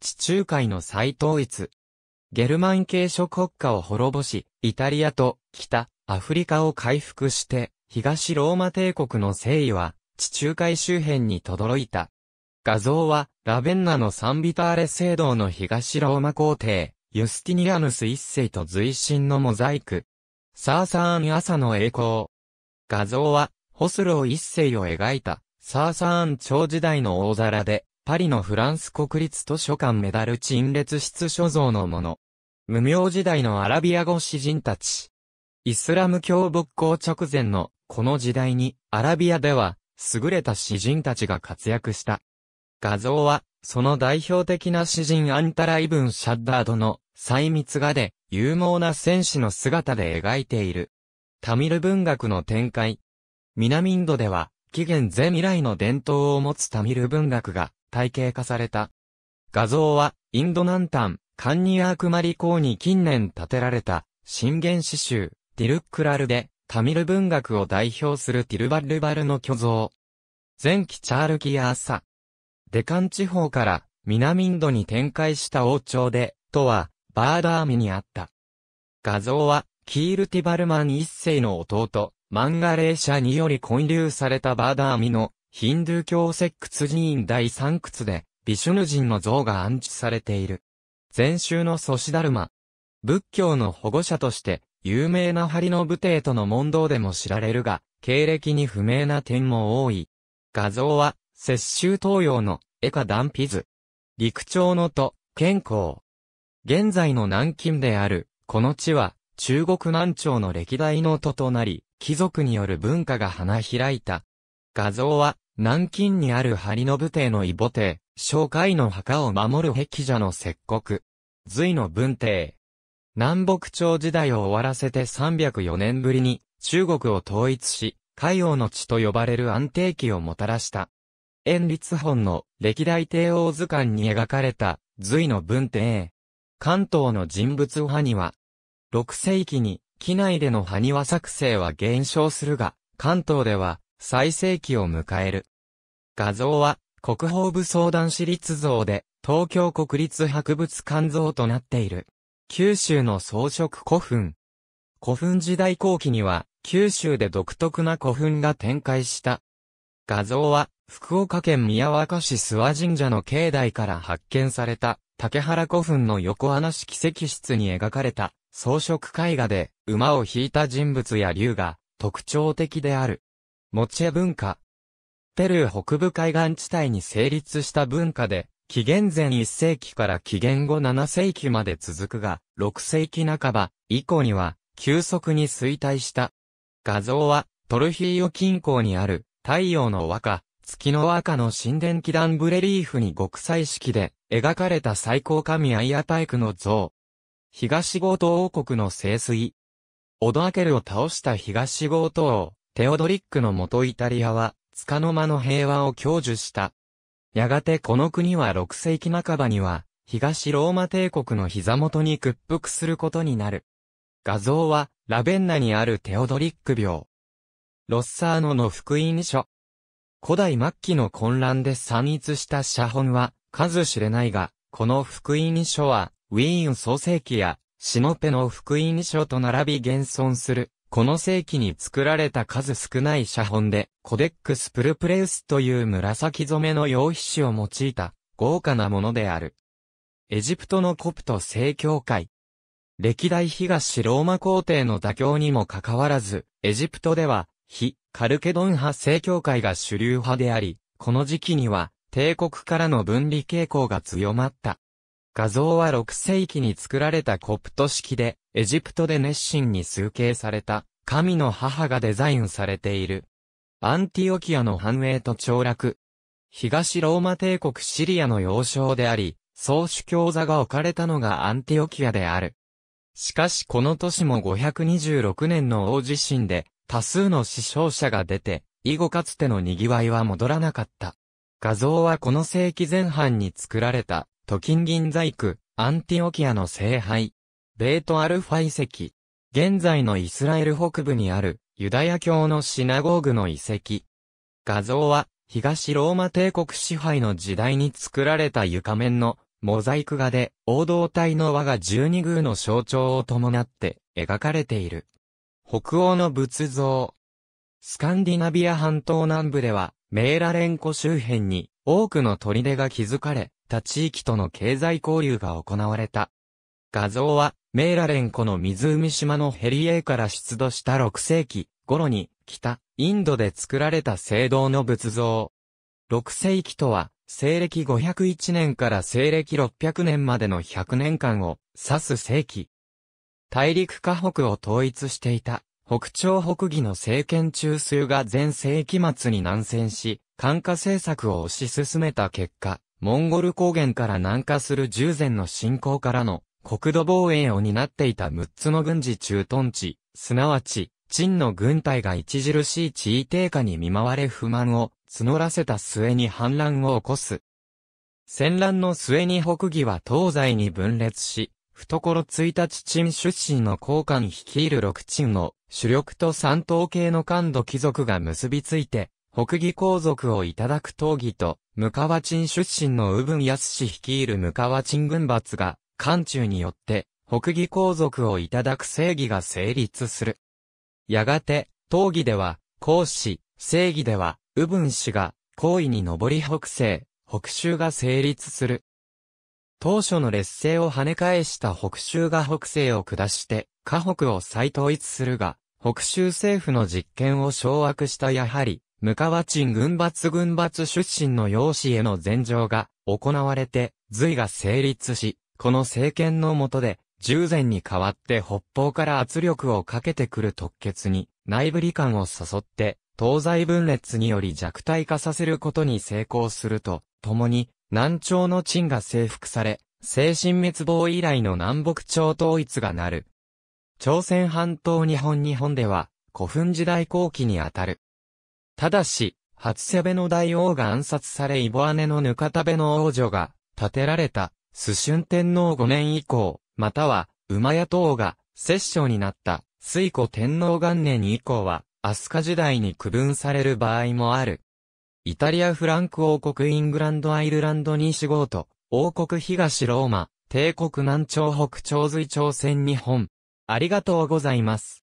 地中海の再統一。ゲルマン系諸国家を滅ぼし、イタリアと北アフリカを回復して、東ローマ帝国の誠意は地中海周辺に轟いた。画像は、ラベンナのサンビターレ聖堂の東ローマ皇帝、ユスティニアヌス一世と随身のモザイク。サーサーン朝の栄光。画像は、ホスロー一世を描いた、サーサーン朝時代の大皿で、パリのフランス国立図書館メダル陳列室所蔵のもの。無名時代のアラビア語詩人たち。イスラム教勃興直前のこの時代にアラビアでは優れた詩人たちが活躍した。画像はその代表的な詩人アンタライブン・シャッダードの細密画で勇猛な戦士の姿で描いている。タミル文学の展開。南インドでは紀元前以来の伝統を持つタミル文学が体系化された。画像は、インド南端、カンニアークマリ港に近年建てられた、新原始州、ティルックラルで、タミル文学を代表するティルバルバルの巨像。前期チャールキアーサ。デカン地方から南インドに展開した王朝で、とは、バーダーミにあった。画像は、キールティバルマン一世の弟、マンガレーシャにより混流されたバーダーミのヒンドゥー教石窟寺院第三窟で、ビシュヌ人の像が安置されている。禅宗の祖師ダルマ。仏教の保護者として、有名な針の武帝との問答でも知られるが、経歴に不明な点も多い。画像は、雪州東洋の絵ダ断筆図。陸長の都、健康。現在の南京である、この地は、中国南朝の歴代の都となり、貴族による文化が花開いた、画像は、南京にある張武帝の異母帝、紹介の墓を守る壁者の石国。隋の文帝。南北朝時代を終わらせて304年ぶりに、中国を統一し、海王の地と呼ばれる安定期をもたらした。円立本の歴代帝王図鑑に描かれた、隋の文帝。関東の人物派には、6世紀に、機内での埴輪作成は減少するが、関東では、最盛期を迎える。画像は、国宝武装団私立像で、東京国立博物館像となっている。九州の装飾古墳。古墳時代後期には、九州で独特な古墳が展開した。画像は、福岡県宮若市諏訪神社の境内から発見された、竹原古墳の横穴式石室に描かれた、装飾絵画で、馬を引いた人物や竜が、特徴的である。モチェ文化。ペルー北部海岸地帯に成立した文化で、紀元前1世紀から紀元後7世紀まで続くが、6世紀半ば以降には急速に衰退した。画像はトルフィーヨ近郊にある太陽の和歌、月の和歌の神殿祈願ブレリーフに極彩色で描かれた最高神アイアパイクの像。東ゴート王国の聖水。オドアケルを倒した東ゴート王。テオドリックの元イタリアは、束の間の平和を享受した。やがてこの国は6世紀半ばには、東ローマ帝国の膝元に屈服することになる。画像は、ラベンナにあるテオドリック廟。ロッサーノの福音書。古代末期の混乱で散逸した写本は、数知れないが、この福音書は、ウィーン創世記や、シノペの福音書と並び現存する。この世紀に作られた数少ない写本で、コデックスプルプレウスという紫染めの羊皮紙を用いた豪華なものである。エジプトのコプト正教会。歴代東ローマ皇帝の妥協にもかかわらず、エジプトでは、非カルケドン派正教会が主流派であり、この時期には、帝国からの分離傾向が強まった。画像は6世紀に作られたコプト式で、エジプトで熱心に崇敬された、神の母がデザインされている。アンティオキアの繁栄と凋落。東ローマ帝国シリアの要衝であり、総主教座が置かれたのがアンティオキアである。しかしこの年も526年の大地震で、多数の死傷者が出て、以後かつての賑わいは戻らなかった。画像はこの世紀前半に作られたトキギン・ザイク・アンティオキアの聖杯、ベートアルファ遺跡、現在のイスラエル北部にあるユダヤ教のシナゴーグの遺跡。画像は東ローマ帝国支配の時代に作られた床面のモザイク画で王道体の輪が12宮の象徴を伴って描かれている。北欧の仏像。スカンディナビア半島南部ではメーラレンコ周辺に多くの砦が築かれ、った地域との経済交流が行われた。画像は、メーラレン湖の湖島のヘリエーから出土した6世紀頃に、北、インドで作られた聖堂の仏像。6世紀とは、西暦501年から西暦600年までの100年間を指す世紀。大陸下北を統一していた北朝北義の政権中枢が前世紀末に南戦し、寒化政策を推し進めた結果、モンゴル高原から南下する従前の侵攻からの国土防衛を担っていた6つの軍事駐屯地、すなわち、陳の軍隊が著しい地位低下に見舞われ不満を募らせた末に反乱を起こす。戦乱の末に北義は東西に分裂し、懐1日陳出身の高官率いる六陳の主力と三等系の官土貴族が結びついて、北義皇族をいただく討議と、向川鎮出身の右文康率いる向川鎮軍閥が、漢中によって、北義皇族をいただく正義が成立する。やがて、討議では、孔子、正義では、右文氏が、皇位に上り北西、北州が成立する。当初の劣勢を跳ね返した北州が北西を下して、河北を再統一するが、北州政府の実権を掌握したやはり、ムカワチン軍閥軍閥出身の養子への禅譲が行われて、隋が成立し、この政権の下で、従前に代わって北方から圧力をかけてくる特決に、内部理官を誘って、東西分裂により弱体化させることに成功すると、共に、南朝の鎮が征服され、精神滅亡以来の南北朝統一がなる。朝鮮半島日本日本では、古墳時代後期にあたる。ただし、初セベの大王が暗殺されイボ姉のぬかたべの王女が建てられた、スシュン天皇5年以降、または、馬屋等が摂政になった、水古天皇元年以降は、飛鳥時代に区分される場合もある。イタリア・フランク王国イングランド・アイルランド西号と、王国東ローマ、帝国南朝北朝隋朝鮮日本。ありがとうございます。